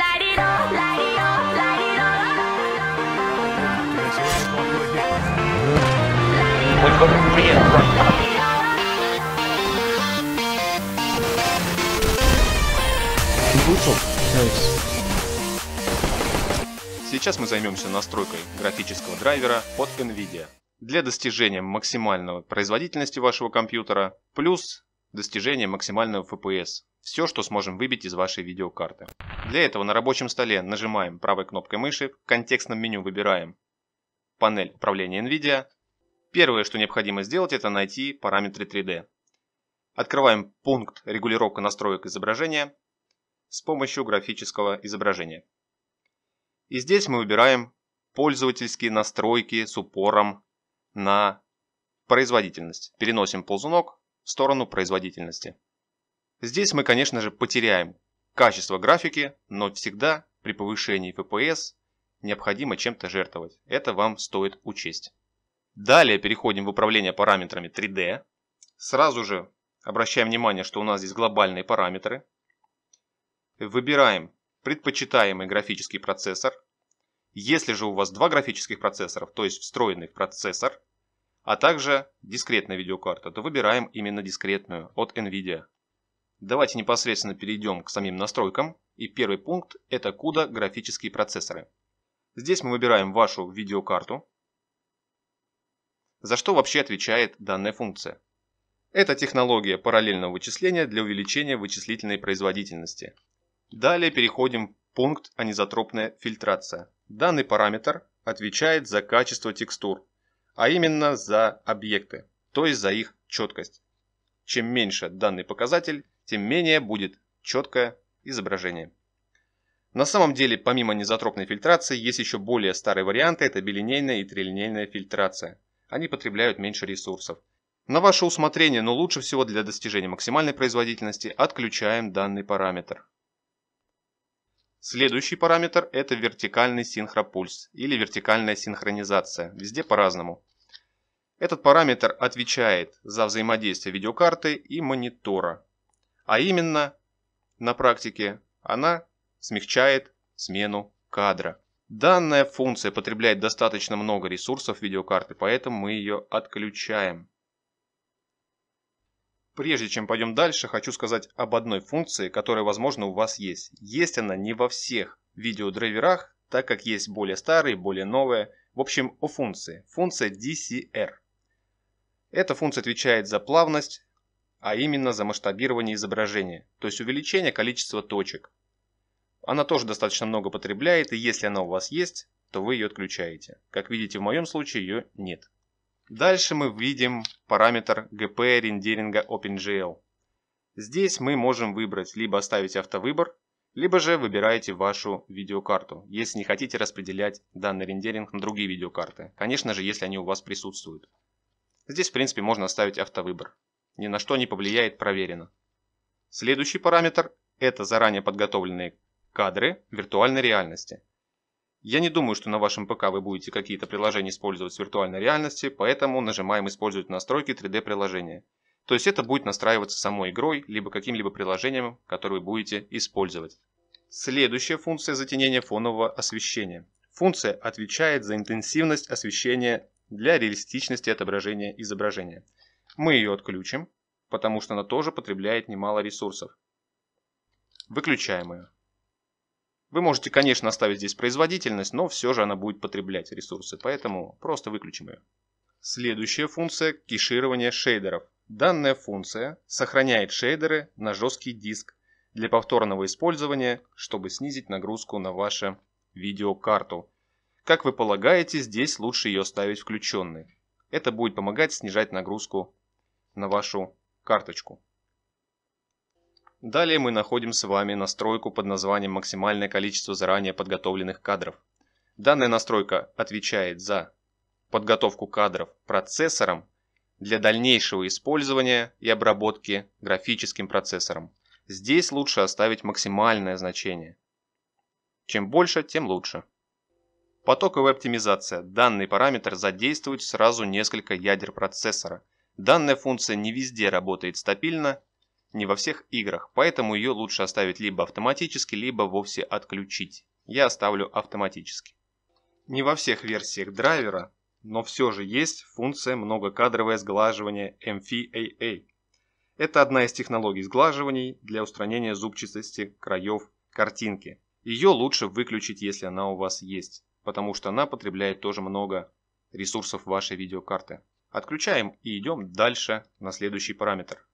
We've got to reinforce. Вышел? Сейчас мы займемся настройкой графического драйвера от NVIDIA. Для достижения максимальной производительности вашего компьютера плюс достижения максимального FPS все, что сможем выбить из вашей видеокарты. Для этого на рабочем столе нажимаем правой кнопкой мыши, в контекстном меню выбираем панель управления NVIDIA. Первое, что необходимо сделать, это найти параметры 3D. Открываем пункт «Регулировка настроек изображения» с помощью графического изображения. И здесь мы выбираем пользовательские настройки с упором на производительность. Переносим ползунок в сторону производительности. Здесь мы, конечно же, потеряем качество графики, но всегда при повышении FPS необходимо чем-то жертвовать. Это вам стоит учесть. Далее переходим в управление параметрами 3D. Сразу же обращаем внимание, что у нас здесь глобальные параметры. Выбираем предпочитаемый графический процессор. Если же у вас два графических процессора, то есть встроенный процессор, а также дискретная видеокарта, то выбираем именно дискретную от NVIDIA. Давайте непосредственно перейдем к самим настройкам. И первый пункт – это CUDA графические процессоры. Здесь мы выбираем вашу видеокарту. За что вообще отвечает данная функция? Это технология параллельного вычисления для увеличения вычислительной производительности. Далее переходим в пункт анизотропная фильтрация. Данный параметр отвечает за качество текстур, а именно за объекты, то есть за их четкость. Чем меньше данный показатель, тем менее будет четкое изображение. На самом деле, помимо низотропной фильтрации, есть еще более старые варианты, это билинейная и трилинейная фильтрация. Они потребляют меньше ресурсов. На ваше усмотрение, но лучше всего для достижения максимальной производительности отключаем данный параметр. Следующий параметр – это вертикальный синхропульс или вертикальная синхронизация, везде по-разному. Этот параметр отвечает за взаимодействие видеокарты и монитора, а именно, на практике она смягчает смену кадра. Данная функция потребляет достаточно много ресурсов видеокарты, поэтому мы ее отключаем. Прежде чем пойдем дальше, хочу сказать об одной функции, которая, возможно, у вас есть. Есть она не во всех видеодрайверах, так как есть более старые, более новые. В общем, о функции. Функция DCR. Эта функция отвечает за плавность, а именно за масштабирование изображения, то есть увеличение количества точек. Она тоже достаточно много потребляет, и если она у вас есть, то вы ее отключаете. Как видите, в моем случае ее нет. Дальше мы видим параметр GP рендеринга OpenGL. Здесь мы можем выбрать либо оставить автовыбор, либо же выбираете вашу видеокарту, если не хотите распределять данный рендеринг на другие видеокарты. Конечно же, если они у вас присутствуют. Здесь, в принципе, можно оставить автовыбор ни на что не повлияет проверено. Следующий параметр – это заранее подготовленные кадры виртуальной реальности. Я не думаю, что на вашем ПК вы будете какие-то приложения использовать с виртуальной реальности, поэтому нажимаем «Использовать настройки 3D-приложения». То есть это будет настраиваться самой игрой, либо каким-либо приложением, которое вы будете использовать. Следующая функция затенения фонового освещения. Функция отвечает за интенсивность освещения для реалистичности отображения изображения. Мы ее отключим, потому что она тоже потребляет немало ресурсов. Выключаем ее. Вы можете, конечно, оставить здесь производительность, но все же она будет потреблять ресурсы, поэтому просто выключим ее. Следующая функция – кеширование шейдеров. Данная функция сохраняет шейдеры на жесткий диск для повторного использования, чтобы снизить нагрузку на вашу видеокарту. Как вы полагаете, здесь лучше ее ставить включенной. Это будет помогать снижать нагрузку на вашу карточку. Далее мы находим с вами настройку под названием «Максимальное количество заранее подготовленных кадров». Данная настройка отвечает за подготовку кадров процессором для дальнейшего использования и обработки графическим процессором. Здесь лучше оставить максимальное значение. Чем больше, тем лучше. Потоковая оптимизация. Данный параметр задействует сразу несколько ядер процессора, Данная функция не везде работает стабильно, не во всех играх, поэтому ее лучше оставить либо автоматически, либо вовсе отключить. Я оставлю автоматически. Не во всех версиях драйвера, но все же есть функция многокадровое сглаживание MFAA. Это одна из технологий сглаживаний для устранения зубчатости краев картинки. Ее лучше выключить, если она у вас есть, потому что она потребляет тоже много ресурсов вашей видеокарты. Отключаем и идем дальше на следующий параметр.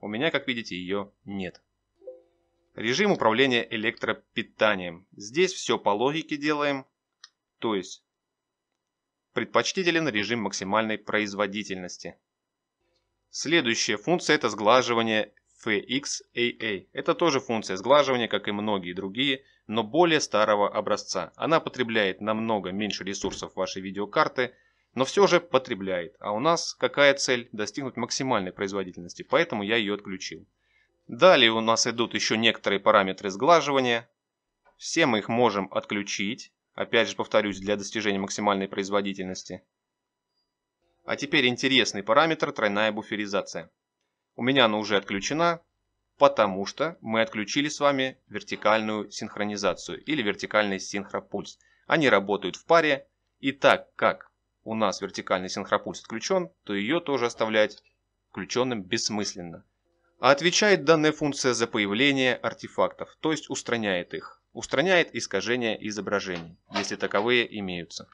У меня, как видите, ее нет. Режим управления электропитанием. Здесь все по логике делаем. То есть предпочтителен режим максимальной производительности. Следующая функция это сглаживание FXAA. А а. Это тоже функция сглаживания, как и многие другие, но более старого образца. Она потребляет намного меньше ресурсов вашей видеокарты, но все же потребляет. А у нас какая цель? Достигнуть максимальной производительности, поэтому я ее отключил. Далее у нас идут еще некоторые параметры сглаживания. Все мы их можем отключить, опять же повторюсь, для достижения максимальной производительности. А теперь интересный параметр тройная буферизация. У меня она уже отключена, потому что мы отключили с вами вертикальную синхронизацию или вертикальный синхропульс. Они работают в паре, и так как у нас вертикальный синхропульс отключен, то ее тоже оставлять включенным бессмысленно. А отвечает данная функция за появление артефактов, то есть устраняет их. Устраняет искажения изображений, если таковые имеются.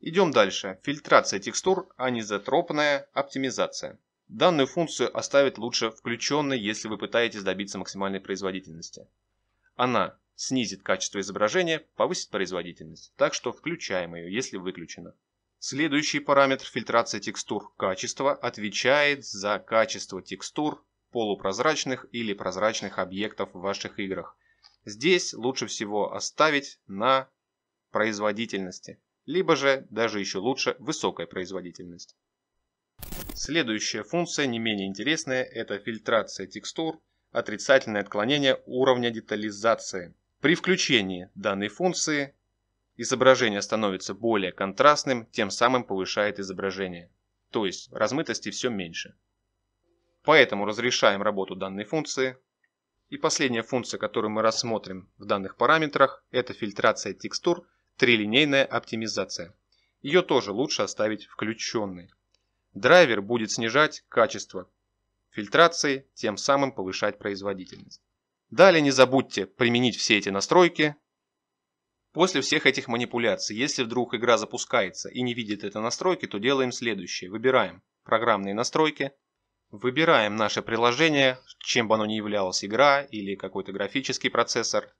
Идем дальше. Фильтрация текстур, анизотропная оптимизация. Данную функцию оставить лучше включенной, если вы пытаетесь добиться максимальной производительности. Она снизит качество изображения, повысит производительность, так что включаем ее, если выключена. Следующий параметр фильтрации текстур качества отвечает за качество текстур полупрозрачных или прозрачных объектов в ваших играх. Здесь лучше всего оставить на производительности, либо же даже еще лучше высокая производительность. Следующая функция, не менее интересная, это фильтрация текстур, отрицательное отклонение уровня детализации. При включении данной функции Изображение становится более контрастным, тем самым повышает изображение. То есть размытости все меньше. Поэтому разрешаем работу данной функции. И последняя функция, которую мы рассмотрим в данных параметрах, это фильтрация текстур, трилинейная оптимизация. Ее тоже лучше оставить включенной. Драйвер будет снижать качество фильтрации, тем самым повышать производительность. Далее не забудьте применить все эти настройки После всех этих манипуляций, если вдруг игра запускается и не видит это настройки, то делаем следующее. Выбираем программные настройки, выбираем наше приложение, чем бы оно ни являлось, игра или какой-то графический процессор.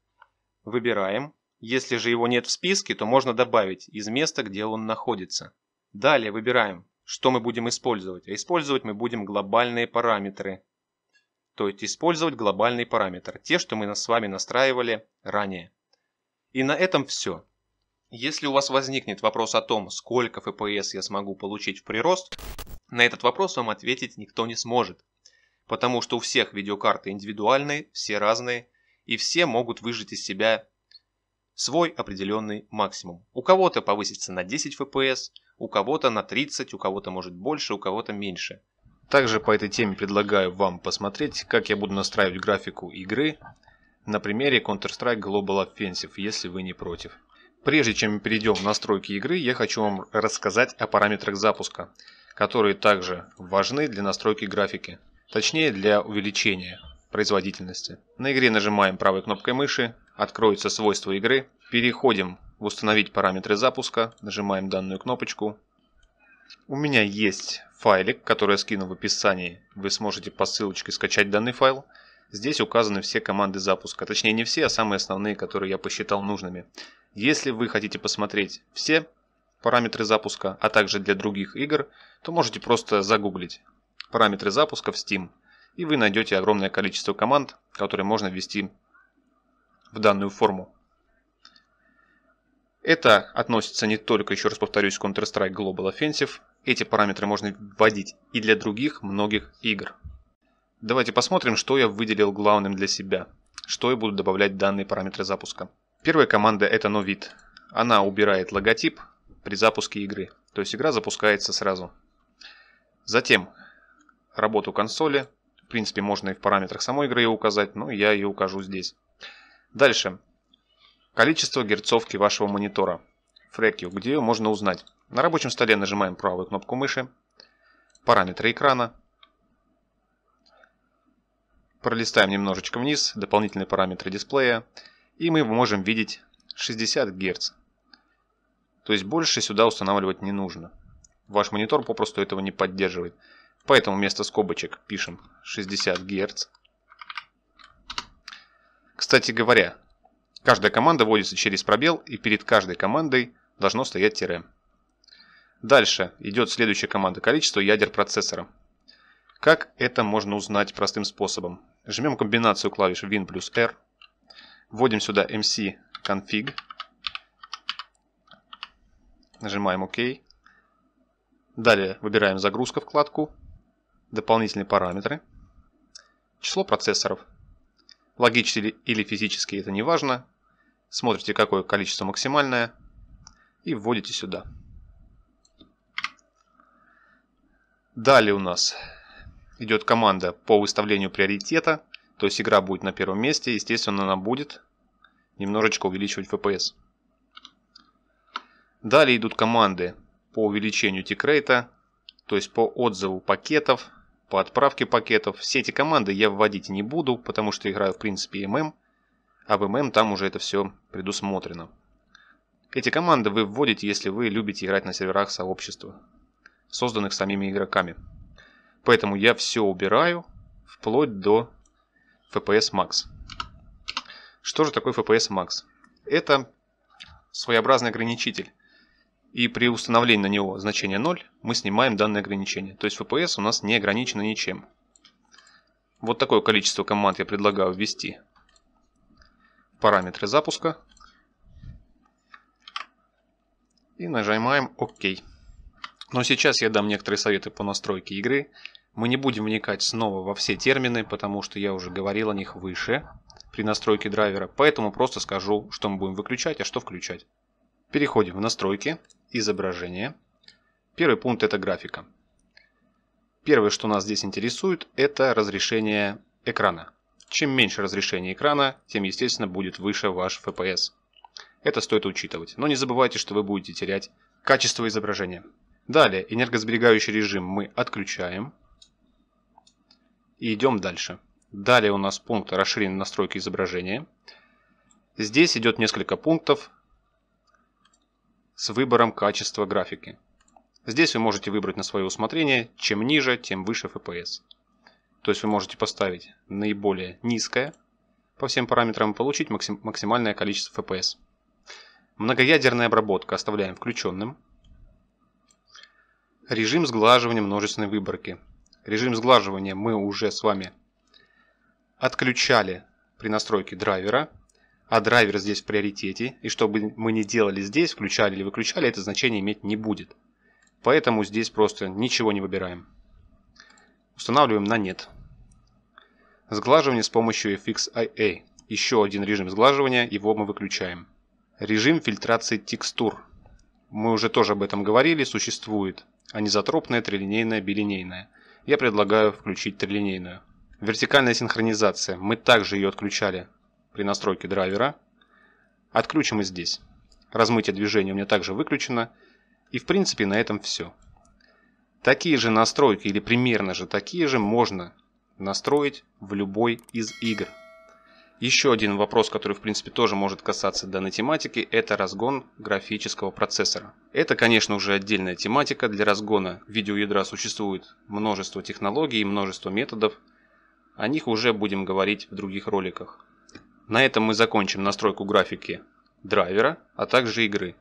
Выбираем. Если же его нет в списке, то можно добавить из места, где он находится. Далее выбираем, что мы будем использовать. А использовать мы будем глобальные параметры. То есть использовать глобальный параметр, те, что мы с вами настраивали ранее. И на этом все. Если у вас возникнет вопрос о том, сколько FPS я смогу получить в прирост, на этот вопрос вам ответить никто не сможет. Потому что у всех видеокарты индивидуальные, все разные, и все могут выжать из себя свой определенный максимум. У кого-то повысится на 10 FPS, у кого-то на 30, у кого-то может больше, у кого-то меньше. Также по этой теме предлагаю вам посмотреть, как я буду настраивать графику игры на примере Counter-Strike Global Offensive, если вы не против. Прежде чем мы перейдем в настройки игры, я хочу вам рассказать о параметрах запуска, которые также важны для настройки графики, точнее для увеличения производительности. На игре нажимаем правой кнопкой мыши, откроются свойства игры, переходим в установить параметры запуска, нажимаем данную кнопочку. У меня есть файлик, который я скину в описании, вы сможете по ссылочке скачать данный файл. Здесь указаны все команды запуска, точнее не все, а самые основные, которые я посчитал нужными. Если вы хотите посмотреть все параметры запуска, а также для других игр, то можете просто загуглить параметры запуска в Steam, и вы найдете огромное количество команд, которые можно ввести в данную форму. Это относится не только, еще раз повторюсь, Counter-Strike Global Offensive. Эти параметры можно вводить и для других многих игр. Давайте посмотрим, что я выделил главным для себя, что я буду добавлять в данные параметры запуска. Первая команда это novit. Она убирает логотип при запуске игры, то есть игра запускается сразу. Затем работу консоли, в принципе можно и в параметрах самой игры ее указать, но я ее укажу здесь. Дальше. Количество герцовки вашего монитора. Фрекью, где ее можно узнать. На рабочем столе нажимаем правую кнопку мыши. Параметры экрана. Пролистаем немножечко вниз, дополнительные параметры дисплея, и мы можем видеть 60 Гц. То есть больше сюда устанавливать не нужно. Ваш монитор попросту этого не поддерживает. Поэтому вместо скобочек пишем 60 Гц. Кстати говоря, каждая команда вводится через пробел, и перед каждой командой должно стоять тире. Дальше идет следующая команда количество ядер процессора. Как это можно узнать простым способом? Жмем комбинацию клавиш Win плюс R. Вводим сюда MC config. Нажимаем ОК. Далее выбираем загрузка вкладку. Дополнительные параметры. Число процессоров. Логические или физические, это не важно. Смотрите, какое количество максимальное. И вводите сюда. Далее у нас идет команда по выставлению приоритета, то есть игра будет на первом месте, естественно она будет немножечко увеличивать FPS. Далее идут команды по увеличению тикрейта, то есть по отзыву пакетов, по отправке пакетов. Все эти команды я вводить не буду, потому что играю в принципе ММ, а в ММ там уже это все предусмотрено. Эти команды вы вводите, если вы любите играть на серверах сообщества, созданных самими игроками. Поэтому я все убираю вплоть до FPS Max. Что же такое FPS Max? Это своеобразный ограничитель. И при установлении на него значения 0 мы снимаем данное ограничение. То есть FPS у нас не ограничено ничем. Вот такое количество команд я предлагаю ввести. Параметры запуска. И нажимаем ОК. OK. Но сейчас я дам некоторые советы по настройке игры. Мы не будем вникать снова во все термины, потому что я уже говорил о них выше при настройке драйвера, поэтому просто скажу, что мы будем выключать, а что включать. Переходим в настройки, изображение. Первый пункт это графика. Первое, что нас здесь интересует, это разрешение экрана. Чем меньше разрешение экрана, тем, естественно, будет выше ваш FPS. Это стоит учитывать. Но не забывайте, что вы будете терять качество изображения. Далее, энергосберегающий режим мы отключаем. И идем дальше. Далее у нас пункт расширенной настройки изображения. Здесь идет несколько пунктов с выбором качества графики. Здесь вы можете выбрать на свое усмотрение, чем ниже, тем выше FPS. То есть вы можете поставить наиболее низкое по всем параметрам и получить максим максимальное количество FPS. Многоядерная обработка оставляем включенным. Режим сглаживания множественной выборки. Режим сглаживания мы уже с вами отключали при настройке драйвера, а драйвер здесь в приоритете, и что бы мы ни делали здесь, включали или выключали, это значение иметь не будет. Поэтому здесь просто ничего не выбираем. Устанавливаем на нет. Сглаживание с помощью FXIA. Еще один режим сглаживания, его мы выключаем. Режим фильтрации текстур мы уже тоже об этом говорили, существует анизотропная, трилинейная, билинейная. Я предлагаю включить трилинейную. Вертикальная синхронизация. Мы также ее отключали при настройке драйвера. Отключим и здесь. Размытие движения у меня также выключено. И в принципе на этом все. Такие же настройки или примерно же такие же можно настроить в любой из игр. Еще один вопрос, который в принципе тоже может касаться данной тематики, это разгон графического процессора. Это, конечно, уже отдельная тематика. Для разгона видеоядра существует множество технологий и множество методов. О них уже будем говорить в других роликах. На этом мы закончим настройку графики драйвера, а также игры.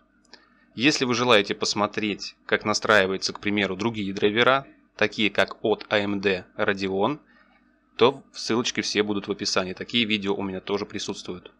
Если вы желаете посмотреть, как настраиваются, к примеру, другие драйвера, такие как от AMD Radeon – то ссылочки все будут в описании. Такие видео у меня тоже присутствуют.